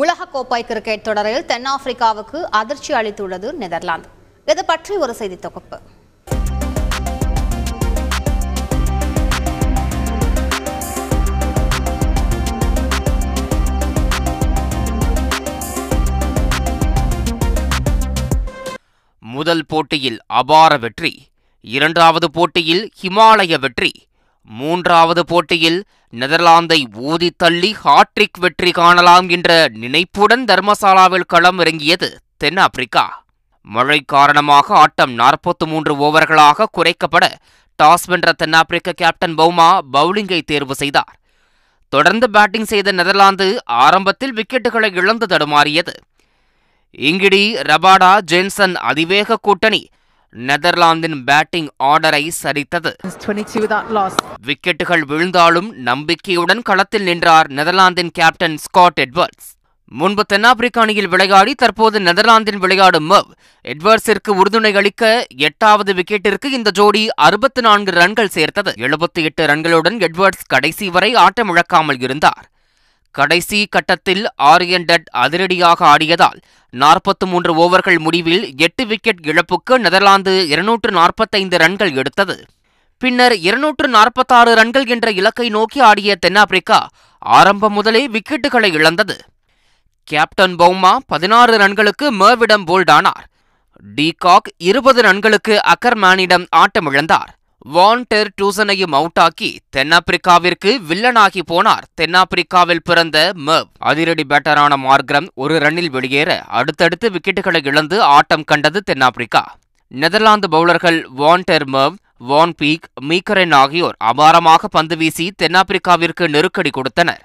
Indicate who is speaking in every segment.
Speaker 1: உலகக்கோப்பை கிரிக்கெட் தொடரில் தென்னாப்பிரிக்காவுக்கு அதிர்ச்சி அளித்துள்ளது நெதர்லாந்து இது பற்றி ஒரு செய்தி தொகுப்பு முதல் போட்டியில் அபார வெற்றி இரண்டாவது போட்டியில் ஹிமாலய வெற்றி மூன்றாவது போட்டியில் நெதர்லாந்தை ஊதி தள்ளி ஹாட்ரிக் வெற்றி காணலாம் என்ற நினைப்புடன் தர்மசாலாவில் களம் இறங்கியது தென்னாப்பிரிக்கா மழை காரணமாக ஆட்டம் நாற்பத்து மூன்று ஓவர்களாக குறைக்கப்பட டாஸ் வென்ற தென்னாப்பிரிக்க கேப்டன் பௌமா பவுலிங்கை தேர்வு செய்தார் தொடர்ந்து பேட்டிங் செய்த நெதர்லாந்து ஆரம்பத்தில் விக்கெட்டுகளை இழந்து தடுமாறியது இங்கிடி ரபாடா ஜேன்சன் அதிவேக கூட்டணி நெதர்லாந்தின் பேட்டிங் ஆர்டரை சரித்தது விக்கெட்டுகள் விழுந்தாலும் நம்பிக்கையுடன் களத்தில் நின்றார் நெதர்லாந்தின் கேப்டன் ஸ்காட் எட்வர்ட்ஸ் முன்பு தென்னாப்பிரிக்க அணியில் விளையாடி தற்போது நெதர்லாந்தில் விளையாடும் மவ் எட்வர்ட்ஸிற்கு உறுதுணை அளிக்க எட்டாவது விக்கெட்டிற்கு இந்த ஜோடி அறுபத்தி நான்கு ரன்கள் சேர்த்தது எழுபத்தி எட்டு ரன்களுடன் எட்வர்ட்ஸ் கடைசி வரை ஆட்டமிழக்காமல் இருந்தார் கடைசி கட்டத்தில் ஆரியன்டட் அதிரடியாக ஆடியதால் நாற்பத்து மூன்று ஓவர்கள் முடிவில் எட்டு விக்கெட் இழப்புக்கு நெதர்லாந்து இருநூற்று நாற்பத்தைந்து ரன்கள் எடுத்தது பின்னர் இருநூற்று நாற்பத்தாறு ரன்கள் என்ற இலக்கை நோக்கி ஆடிய தென்னாப்பிரிக்கா ஆரம்பம் முதலே விக்கெட்டுகளை இழந்தது கேப்டன் பௌமா பதினாறு ரன்களுக்கு மேவிடம் போல்டானார் டீகாக் இருபது ரன்களுக்கு அக்கர்மேனிடம் ஆட்டமிழந்தார் வான் டெர் டூசனையும் அவுட்டாக்கி தென்னாப்பிரிக்காவிற்கு வில்லனாகி போனார் தென்னாப்பிரிக்காவில் பிறந்த மெவ் அதிரடி பேட்டரான மார்க்ரம் ஒரு ரன்னில் வெளியேற அடுத்தடுத்து விக்கெட்டுகளை இழந்து ஆட்டம் கண்டது தென்னாப்பிரிக்கா நெதர்லாந்து பவுலர்கள் வான் மெவ் வான் பீக் மீக்கரன் ஆகியோர் அபாரமாக பந்து வீசி தென்னாப்பிரிக்காவிற்கு நெருக்கடி கொடுத்தனர்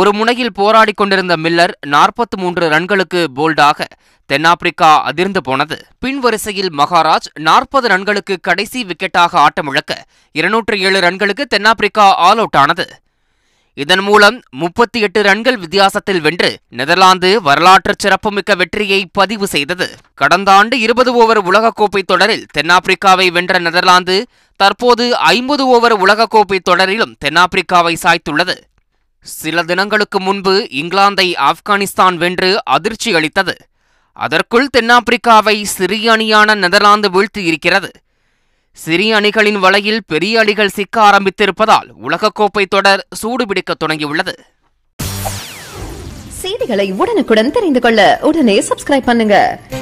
Speaker 1: ஒரு முனையில் போராடிக் கொண்டிருந்த மில்லர் நாற்பத்தி மூன்று ரன்களுக்கு போல்டாக தென்னாப்பிரிக்கா அதிர்ந்து போனது பின்வரிசையில் மகாராஜ் நாற்பது ரன்களுக்கு கடைசி விக்கெட்டாக ஆட்டமிழக்க இருநூற்று ஏழு ரன்களுக்கு தென்னாப்பிரிக்கா ஆல் அவுட் ஆனது இதன் மூலம் முப்பத்தி எட்டு ரன்கள் வித்தியாசத்தில் வென்று நெதர்லாந்து வரலாற்று சிறப்புமிக்க வெற்றியை பதிவு செய்தது கடந்த ஆண்டு இருபது ஓவர் உலகக்கோப்பை தொடரில் தென்னாப்பிரிக்காவை வென்ற நெதர்லாந்து தற்போது ஐம்பது ஓவர் உலகக்கோப்பை தொடரிலும் தென்னாப்பிரிக்காவை சாய்த்துள்ளது சில தினங்களுக்கு முன்பு இங்கிலாந்தை ஆப்கானிஸ்தான் வென்று அதிர்ச்சி அளித்தது அதற்குள் தென்னாப்பிரிக்காவை சிறிய அணியான நெதர்லாந்து வீழ்த்தியிருக்கிறது சிறிய அணிகளின் வலையில் பெரிய அணிகள் சிக்க ஆரம்பித்திருப்பதால் உலகக்கோப்பை தொடர் சூடுபிடிக்க தொடங்கியுள்ளது செய்திகளை உடனுக்குடன் தெரிந்து கொள்ள உடனே சப்ஸ்கிரைப் பண்ணுங்க